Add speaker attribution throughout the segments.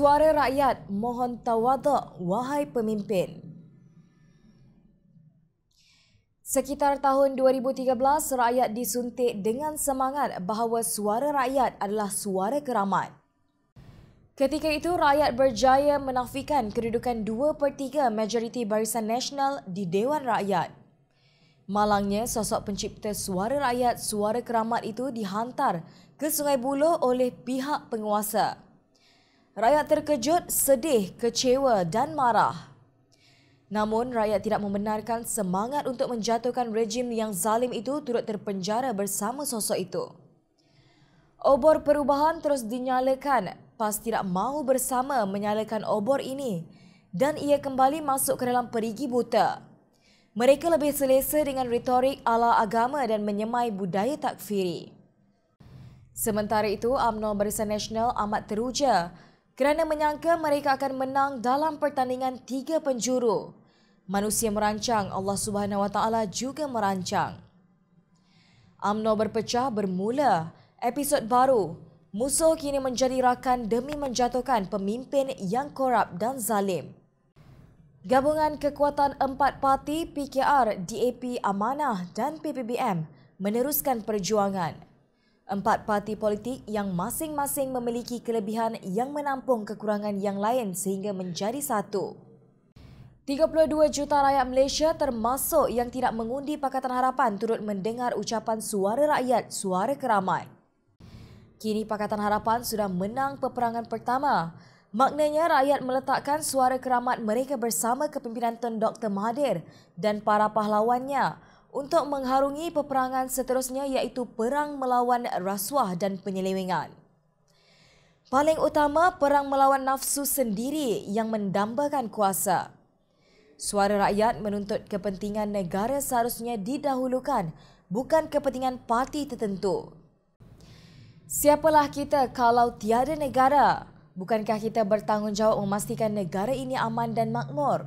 Speaker 1: Suara rakyat mohon tawaduk, wahai pemimpin. Sekitar tahun 2013, rakyat disuntik dengan semangat bahawa suara rakyat adalah suara keramat. Ketika itu, rakyat berjaya menafikan kedudukan 2 per 3 majoriti Barisan Nasional di Dewan Rakyat. Malangnya, sosok pencipta suara rakyat, suara keramat itu dihantar ke Sungai Buloh oleh pihak penguasa. Rakyat terkejut, sedih, kecewa dan marah. Namun rakyat tidak membenarkan semangat untuk menjatuhkan rejim yang zalim itu turut terpenjara bersama sosok itu. Obor perubahan terus dinyalakan, PAS tidak mahu bersama menyalakan obor ini dan ia kembali masuk ke dalam perigi buta. Mereka lebih selesa dengan retorik ala agama dan menyemai budaya takfiri. Sementara itu, UMNO Barisan Nasional amat teruja kerana menyangka mereka akan menang dalam pertandingan tiga penjuru. Manusia merancang, Allah Subhanahu Wa Taala juga merancang. Amno berpecah bermula episod baru. Musuh kini menjadi rakan demi menjatuhkan pemimpin yang korup dan zalim. Gabungan kekuatan empat parti PKR, DAP Amanah dan PPBM meneruskan perjuangan. Empat parti politik yang masing-masing memiliki kelebihan yang menampung kekurangan yang lain sehingga menjadi satu. 32 juta rakyat Malaysia termasuk yang tidak mengundi Pakatan Harapan turut mendengar ucapan suara rakyat, suara keramat. Kini Pakatan Harapan sudah menang peperangan pertama. Maknanya rakyat meletakkan suara keramat mereka bersama kepimpinan Tun Dr. Mahathir dan para pahlawannya untuk mengharungi peperangan seterusnya iaitu perang melawan rasuah dan penyelewengan. Paling utama perang melawan nafsu sendiri yang mendambakan kuasa. Suara rakyat menuntut kepentingan negara seharusnya didahulukan, bukan kepentingan parti tertentu. Siapalah kita kalau tiada negara? Bukankah kita bertanggungjawab memastikan negara ini aman dan makmur?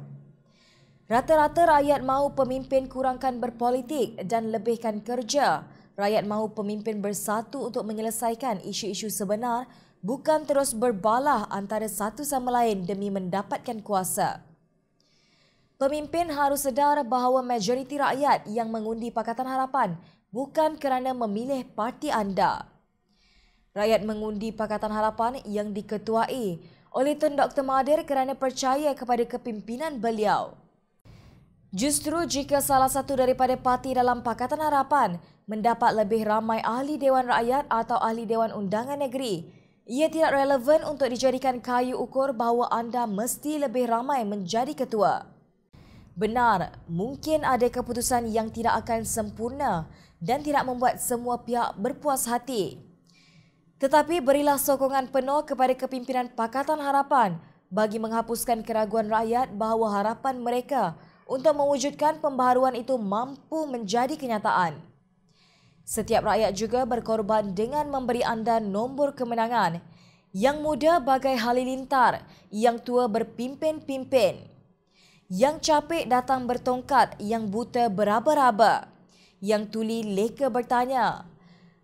Speaker 1: Rata-rata rakyat mahu pemimpin kurangkan berpolitik dan lebihkan kerja. Rakyat mahu pemimpin bersatu untuk menyelesaikan isu-isu sebenar, bukan terus berbalah antara satu sama lain demi mendapatkan kuasa. Pemimpin harus sedar bahawa majoriti rakyat yang mengundi Pakatan Harapan bukan kerana memilih parti anda. Rakyat mengundi Pakatan Harapan yang diketuai oleh Tun Dr. Mahathir kerana percaya kepada kepimpinan beliau. Justru jika salah satu daripada parti dalam Pakatan Harapan mendapat lebih ramai ahli Dewan Rakyat atau ahli Dewan Undangan Negeri, ia tidak relevan untuk dijadikan kayu ukur bahawa anda mesti lebih ramai menjadi ketua. Benar, mungkin ada keputusan yang tidak akan sempurna dan tidak membuat semua pihak berpuas hati. Tetapi berilah sokongan penuh kepada kepimpinan Pakatan Harapan bagi menghapuskan keraguan rakyat bahawa harapan mereka untuk mewujudkan pembaharuan itu mampu menjadi kenyataan. Setiap rakyat juga berkorban dengan memberi anda nombor kemenangan, yang muda bagai halilintar, yang tua berpimpin-pimpin. Yang capek datang bertongkat, yang buta beraba-raba, yang tuli leka bertanya.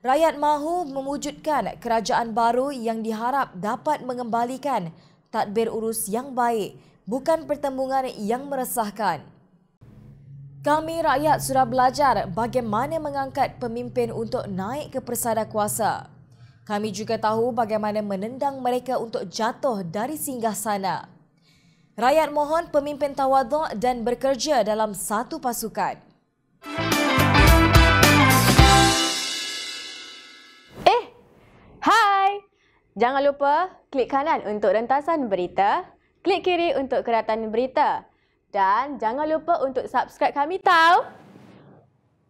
Speaker 1: Rakyat mahu mewujudkan kerajaan baru yang diharap dapat mengembalikan tadbir urus yang baik bukan pertembungan yang meresahkan. Kami rakyat sudah belajar bagaimana mengangkat pemimpin untuk naik ke persada kuasa. Kami juga tahu bagaimana menendang mereka untuk jatuh dari singgah sana. Rakyat mohon pemimpin tawaduk dan bekerja dalam satu pasukan. Eh, hai! Jangan lupa klik kanan untuk rentasan berita klik kiri untuk keratan berita dan jangan lupa untuk subscribe kami tau.